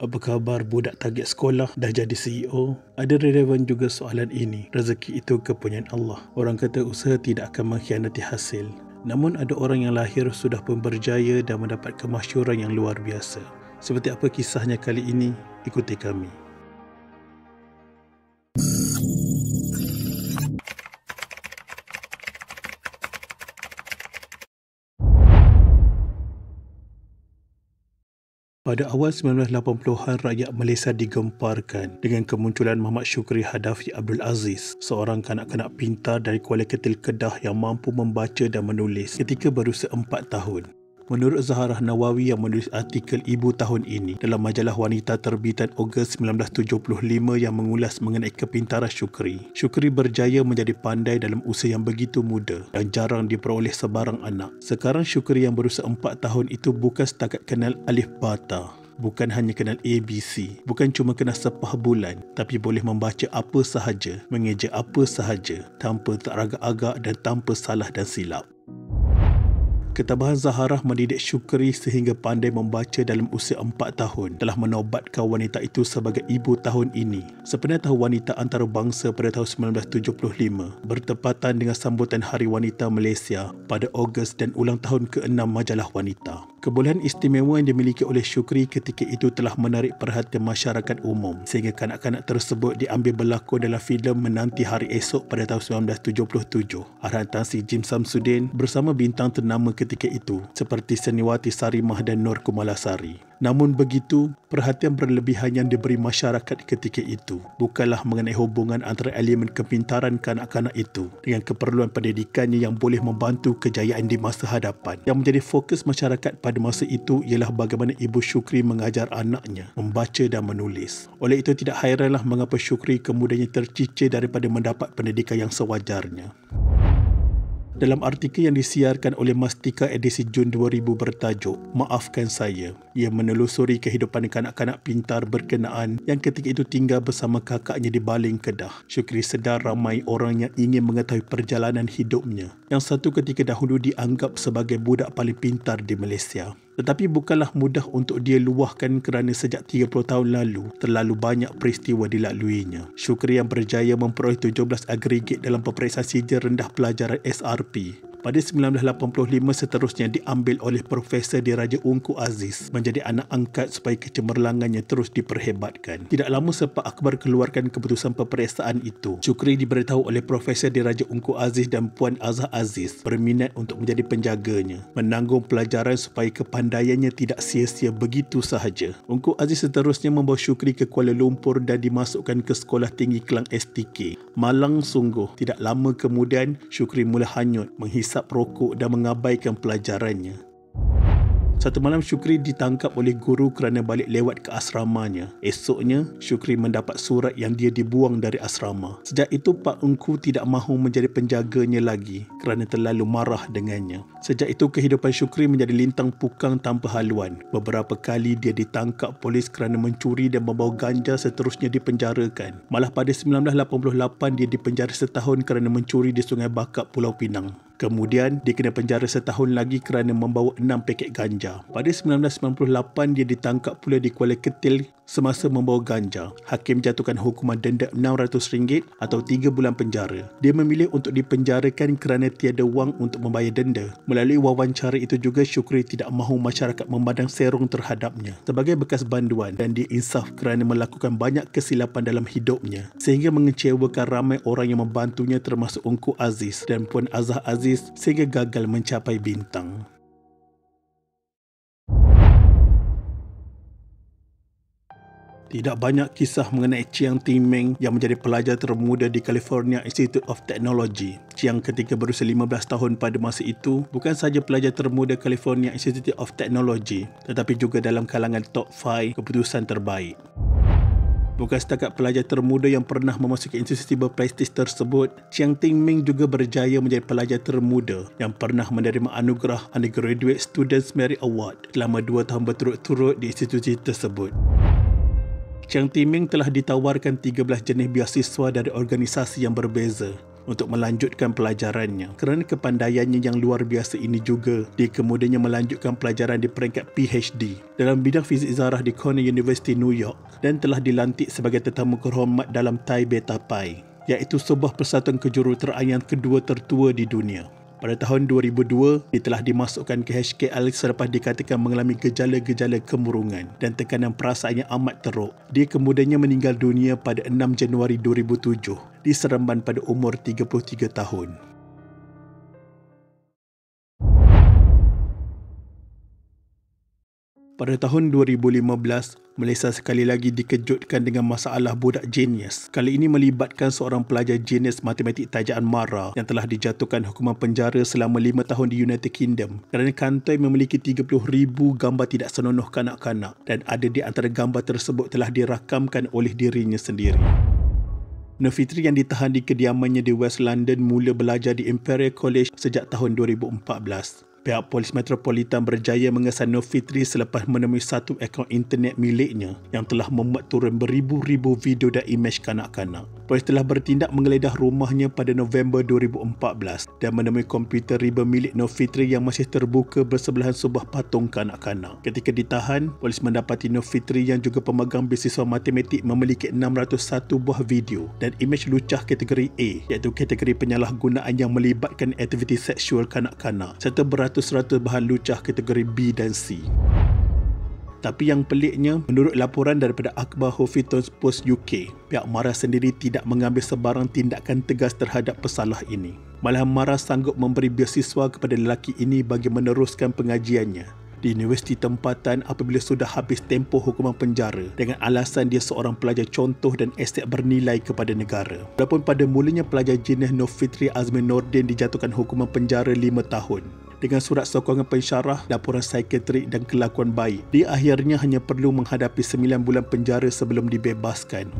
Apa khabar budak target sekolah dah jadi CEO? Ada relevan juga soalan ini. Rezeki itu kepunyaan Allah. Orang kata usaha tidak akan mengkhianati hasil. Namun ada orang yang lahir sudah pun berjaya dan mendapat kemasyuran yang luar biasa. Seperti apa kisahnya kali ini? Ikuti kami. Pada awal 1980-an, rakyat Malaysia digemparkan dengan kemunculan Muhammad Syukri Hadafi Abdul Aziz, seorang kanak-kanak pintar dari Kuala Ketil Kedah yang mampu membaca dan menulis ketika berusia 4 tahun. Menurut Zaharah Nawawi yang menulis artikel ibu tahun ini dalam majalah wanita terbitan Ogos 1975 yang mengulas mengenai kepintaran Syukri. Syukri berjaya menjadi pandai dalam usia yang begitu muda dan jarang diperoleh sebarang anak. Sekarang Syukri yang berusia 4 tahun itu bukan setakat kenal alif bata bukan hanya kenal ABC, bukan cuma kenal sepah bulan, tapi boleh membaca apa sahaja, mengeja apa sahaja, tanpa teragak-agak dan tanpa salah dan silap. Ketabahan Zaharah mendidik Syukri sehingga pandai membaca dalam usia 4 tahun telah menobatkan wanita itu sebagai ibu tahun ini. Sepenatah wanita antarabangsa pada tahun 1975 bertepatan dengan sambutan Hari Wanita Malaysia pada Ogos dan ulang tahun ke-6 majalah wanita. Kebolehan istimewa yang dimiliki oleh Syukri ketika itu telah menarik perhatian masyarakat umum sehingga kanak-kanak tersebut diambil berlakon dalam filem Menanti Hari Esok pada tahun 1977. Arahan Tan Sri Jim Samsudin bersama bintang ternama ketika itu seperti Seniwati Sarimah dan Nur Kumalasari. Namun begitu, perhatian berlebihan yang diberi masyarakat ketika itu bukanlah mengenai hubungan antara elemen kepintaran kanak-kanak itu dengan keperluan pendidikannya yang boleh membantu kejayaan di masa hadapan. Yang menjadi fokus masyarakat pada masa itu ialah bagaimana Ibu Syukri mengajar anaknya membaca dan menulis. Oleh itu, tidak hairanlah mengapa Syukri kemudiannya tercicir daripada mendapat pendidikan yang sewajarnya dalam artikel yang disiarkan oleh Mastika edisi Jun 2000 bertajuk Maafkan Saya ia menelusuri kehidupan kanak-kanak pintar berkenaan yang ketika itu tinggal bersama kakaknya di Baling Kedah Syukri sedar ramai orang yang ingin mengetahui perjalanan hidupnya yang satu ketika dahulu dianggap sebagai budak paling pintar di Malaysia tetapi bukanlah mudah untuk dia luahkan kerana sejak 30 tahun lalu terlalu banyak peristiwa dilaluinya. Syukri yang berjaya memperoleh 17 agregat dalam peperiksaan sijil rendah pelajaran SRP pada 1985 seterusnya diambil oleh Profesor Diraja Ungku Aziz menjadi anak angkat supaya kecemerlangannya terus diperhebatkan. Tidak lama sempat Akbar keluarkan keputusan peperiksaan itu. Syukri diberitahu oleh Profesor Diraja Ungku Aziz dan Puan Azah Aziz berminat untuk menjadi penjaganya. Menanggung pelajaran supaya kepandaiannya tidak sia-sia begitu sahaja. Ungku Aziz seterusnya membawa Syukri ke Kuala Lumpur dan dimasukkan ke Sekolah Tinggi Kelang STK. Malang sungguh. Tidak lama kemudian, Syukri mula hanyut menghisap menghisap rokok dan mengabaikan pelajarannya. Satu malam Shukri ditangkap oleh guru kerana balik lewat ke asramanya. Esoknya, Shukri mendapat surat yang dia dibuang dari asrama. Sejak itu, Pak Ungku tidak mahu menjadi penjaganya lagi kerana terlalu marah dengannya. Sejak itu, kehidupan Shukri menjadi lintang pukang tanpa haluan. Beberapa kali dia ditangkap polis kerana mencuri dan membawa ganja seterusnya dipenjarakan. Malah pada 1988, dia dipenjara setahun kerana mencuri di Sungai Bakap, Pulau Pinang. Kemudian, dia kena penjara setahun lagi kerana membawa enam paket ganja. Pada 1998, dia ditangkap pula di Kuala Ketil semasa membawa ganja. Hakim jatuhkan hukuman denda RM600 atau 3 bulan penjara. Dia memilih untuk dipenjarakan kerana tiada wang untuk membayar denda. Melalui wawancara itu juga Syukri tidak mahu masyarakat memandang serong terhadapnya sebagai bekas banduan dan diinsaf kerana melakukan banyak kesilapan dalam hidupnya sehingga mengecewakan ramai orang yang membantunya termasuk Ungku Aziz dan Puan Azah Aziz sehingga gagal mencapai bintang. Tidak banyak kisah mengenai Chiang Ting Meng yang menjadi pelajar termuda di California Institute of Technology. Chiang ketika berusia 15 tahun pada masa itu bukan sahaja pelajar termuda California Institute of Technology tetapi juga dalam kalangan top 5 keputusan terbaik. Bukan setakat pelajar termuda yang pernah memasuki institusi berprestij tersebut, Chiang Ting Ming juga berjaya menjadi pelajar termuda yang pernah menerima anugerah Undergraduate Students Merit Award selama dua tahun berturut-turut di institusi tersebut. Chiang ti telah ditawarkan 13 jenis biasiswa dari organisasi yang berbeza untuk melanjutkan pelajarannya. Kerana kepandaiannya yang luar biasa ini juga, dia kemudiannya melanjutkan pelajaran di peringkat PhD dalam bidang fizik zarah di Cornell University New York dan telah dilantik sebagai tetamu kehormat dalam Tai Beta Pai iaitu sebuah persatuan kejuruteraan yang kedua tertua di dunia. Pada tahun 2002, dia telah dimasukkan ke HKL selepas dikatakan mengalami gejala-gejala kemurungan dan tekanan perasaan yang amat teruk. Dia kemudiannya meninggal dunia pada 6 Januari 2007 di Seremban pada umur 33 tahun. Pada tahun 2015, Malaysia sekali lagi dikejutkan dengan masalah budak genius. Kali ini melibatkan seorang pelajar genius matematik Tajaan Mara yang telah dijatuhkan hukuman penjara selama 5 tahun di United Kingdom kerana kantoi memiliki 30,000 gambar tidak senonoh kanak-kanak dan ada di antara gambar tersebut telah dirakamkan oleh dirinya sendiri. Nefitri yang ditahan di kediamannya di West London mula belajar di Imperial College sejak tahun 2014. Pihak polis metropolitan berjaya mengesan Nur Fitri selepas menemui satu akaun internet miliknya yang telah memuat turun beribu-ribu video dan imej kanak-kanak. Polis telah bertindak menggeledah rumahnya pada November 2014 dan menemui komputer riba milik Nur Fitri yang masih terbuka bersebelahan sebuah patung kanak-kanak. Ketika ditahan, polis mendapati Nur Fitri yang juga pemegang beasiswa matematik memiliki 601 buah video dan imej lucah kategori A iaitu kategori penyalahgunaan yang melibatkan aktiviti seksual kanak-kanak serta berat serata-serata bahan lucah kategori B dan C. Tapi yang peliknya, menurut laporan daripada Akbar Huffington Post UK, pihak Mara sendiri tidak mengambil sebarang tindakan tegas terhadap pesalah ini. Malah Mara sanggup memberi beasiswa kepada lelaki ini bagi meneruskan pengajiannya di universiti tempatan apabila sudah habis tempoh hukuman penjara dengan alasan dia seorang pelajar contoh dan estet bernilai kepada negara. Walaupun pada mulanya pelajar jenis Nofitri Azmin Nordin dijatuhkan hukuman penjara 5 tahun, dengan surat sokongan pensyarah, laporan psikiatrik dan kelakuan baik. Dia akhirnya hanya perlu menghadapi 9 bulan penjara sebelum dibebaskan.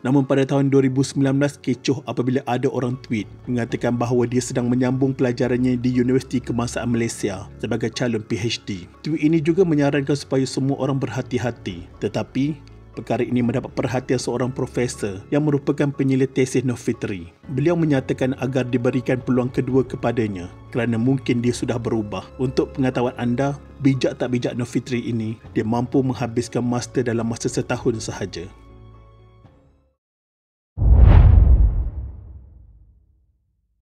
Namun pada tahun 2019 kecoh apabila ada orang tweet mengatakan bahawa dia sedang menyambung pelajarannya di Universiti Kemasaan Malaysia sebagai calon PhD. Tweet ini juga menyarankan supaya semua orang berhati-hati. Tetapi Perkara ini mendapat perhatian seorang profesor yang merupakan penyelit tesis Nofitri. Beliau menyatakan agar diberikan peluang kedua kepadanya kerana mungkin dia sudah berubah. Untuk pengetahuan anda, bijak tak bijak Nofitri ini, dia mampu menghabiskan master dalam masa setahun sahaja.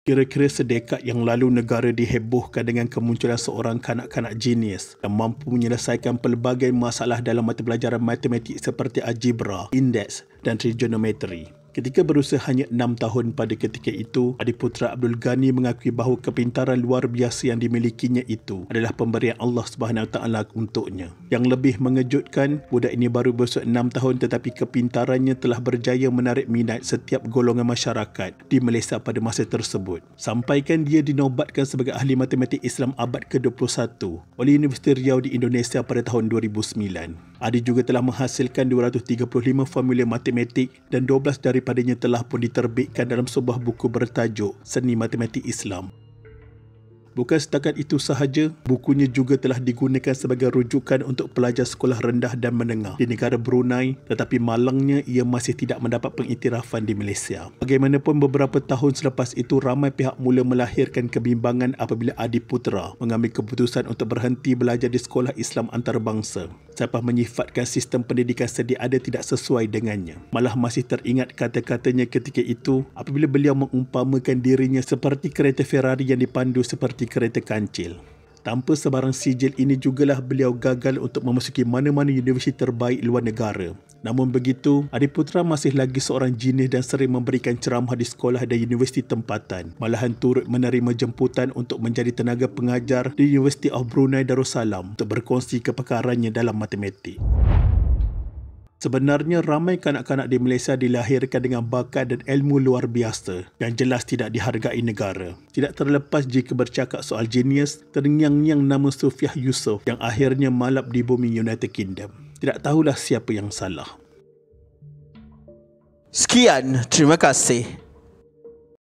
Kira-kira sedekat yang lalu negara dihebohkan dengan kemunculan seorang kanak-kanak genius yang mampu menyelesaikan pelbagai masalah dalam mata pelajaran matematik seperti algebra, indeks dan trigonometri. Ketika berusia hanya enam tahun pada ketika itu, Adiputra Abdul Ghani mengakui bahawa kepintaran luar biasa yang dimilikinya itu adalah pemberian Allah Subhanahu Taala untuknya. Yang lebih mengejutkan, budak ini baru berusia enam tahun tetapi kepintarannya telah berjaya menarik minat setiap golongan masyarakat di Malaysia pada masa tersebut. Sampaikan dia dinobatkan sebagai ahli matematik Islam abad ke-21 oleh Universiti Riau di Indonesia pada tahun 2009. Adi juga telah menghasilkan 235 formula matematik dan 12 daripadanya telah pun diterbitkan dalam sebuah buku bertajuk Seni Matematik Islam. Bukan setakat itu sahaja, bukunya juga telah digunakan sebagai rujukan untuk pelajar sekolah rendah dan menengah di negara Brunei tetapi malangnya ia masih tidak mendapat pengiktirafan di Malaysia. Bagaimanapun beberapa tahun selepas itu, ramai pihak mula melahirkan kebimbangan apabila Adi Putra mengambil keputusan untuk berhenti belajar di sekolah Islam antarabangsa selepas menyifatkan sistem pendidikan sedia ada tidak sesuai dengannya. Malah masih teringat kata-katanya ketika itu apabila beliau mengumpamakan dirinya seperti kereta Ferrari yang dipandu seperti seperti kereta kancil. Tanpa sebarang sijil ini jugalah beliau gagal untuk memasuki mana-mana universiti terbaik luar negara. Namun begitu, Adiputra masih lagi seorang jenis dan sering memberikan ceramah di sekolah dan universiti tempatan. Malahan turut menerima jemputan untuk menjadi tenaga pengajar di University of Brunei Darussalam untuk berkongsi kepakarannya dalam matematik. Sebenarnya ramai kanak-kanak di Malaysia dilahirkan dengan bakat dan ilmu luar biasa yang jelas tidak dihargai negara. Tidak terlepas jika bercakap soal genius terngiang-ngiang nama Sufiah Yusof yang akhirnya malap di bumi United Kingdom. Tidak tahulah siapa yang salah. Sekian, terima kasih.